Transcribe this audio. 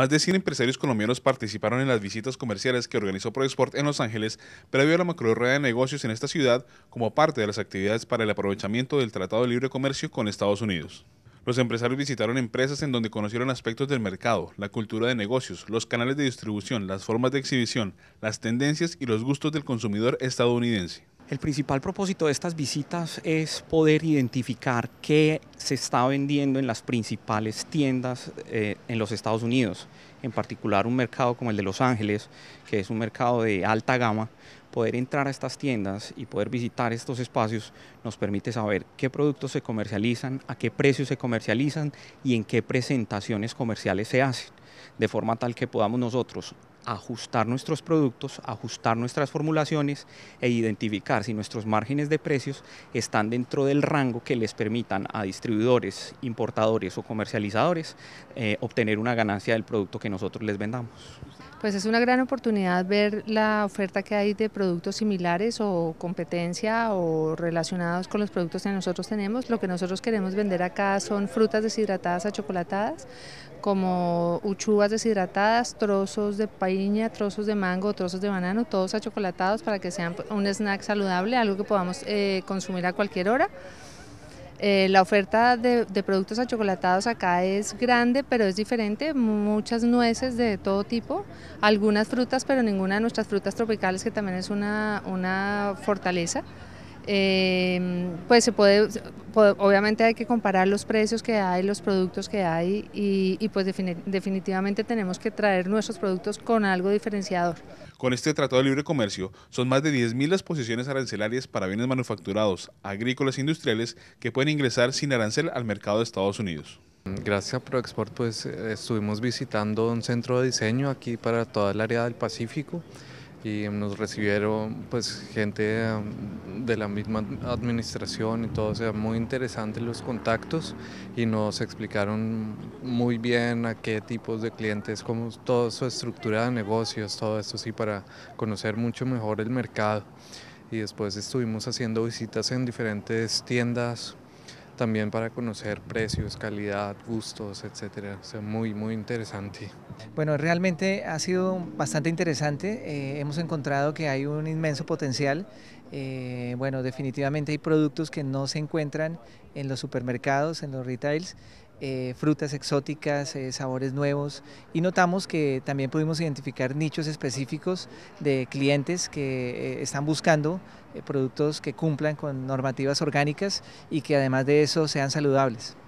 Más de 100 empresarios colombianos participaron en las visitas comerciales que organizó ProExport en Los Ángeles previo a la macro de negocios en esta ciudad como parte de las actividades para el aprovechamiento del Tratado de Libre Comercio con Estados Unidos. Los empresarios visitaron empresas en donde conocieron aspectos del mercado, la cultura de negocios, los canales de distribución, las formas de exhibición, las tendencias y los gustos del consumidor estadounidense. El principal propósito de estas visitas es poder identificar qué se está vendiendo en las principales tiendas eh, en los Estados Unidos, en particular un mercado como el de Los Ángeles, que es un mercado de alta gama. Poder entrar a estas tiendas y poder visitar estos espacios nos permite saber qué productos se comercializan, a qué precios se comercializan y en qué presentaciones comerciales se hacen, de forma tal que podamos nosotros ajustar nuestros productos, ajustar nuestras formulaciones e identificar si nuestros márgenes de precios están dentro del rango que les permitan a distribuidores, importadores o comercializadores eh, obtener una ganancia del producto que nosotros les vendamos. Pues es una gran oportunidad ver la oferta que hay de productos similares o competencia o relacionados con los productos que nosotros tenemos. Lo que nosotros queremos vender acá son frutas deshidratadas a chocolatadas como uchuvas deshidratadas, trozos de piña, trozos de mango, trozos de banano, todos achocolatados para que sean un snack saludable, algo que podamos eh, consumir a cualquier hora. Eh, la oferta de, de, productos achocolatados acá es grande, pero es diferente, muchas nueces de todo tipo, algunas frutas, pero ninguna de nuestras frutas tropicales, que también es una fortaleza. Em, pues se puede, obviamente hay que comparar los precios que hay, los productos que hay y, pues definitivamente tenemos que traer nuestros productos con algo diferenciador. Con este Tratado de Libre Comercio son más de 10.000 las posiciones arancelarias para bienes manufacturados, agrícolas e industriales que pueden ingresar sin arancel al mercado de Estados Unidos. Gracias a ProExport pues eh, estuvimos visitando un centro de diseño aquí para toda el área del Pacífico y nos recibieron pues gente um, de la misma administración y todo, o sea, muy interesantes los contactos y nos explicaron muy bien a qué tipos de clientes, cómo toda su estructura de negocios, todo esto sí para conocer mucho mejor el mercado. Y después estuvimos haciendo visitas en diferentes tiendas también para conocer precios, calidad, gustos, etcétera. O sea, muy, muy interesante. Bueno, realmente ha sido bastante interesante. Eh, hemos encontrado que hay un inmenso potencial. Eh, bueno, definitivamente hay productos que no se encuentran en los supermercados, en los retails, eh, frutas exóticas, eh, sabores nuevos y notamos que también pudimos identificar nichos específicos de clientes que eh, están buscando productos que cumplan con normativas orgánicas y que además de eso sean saludables.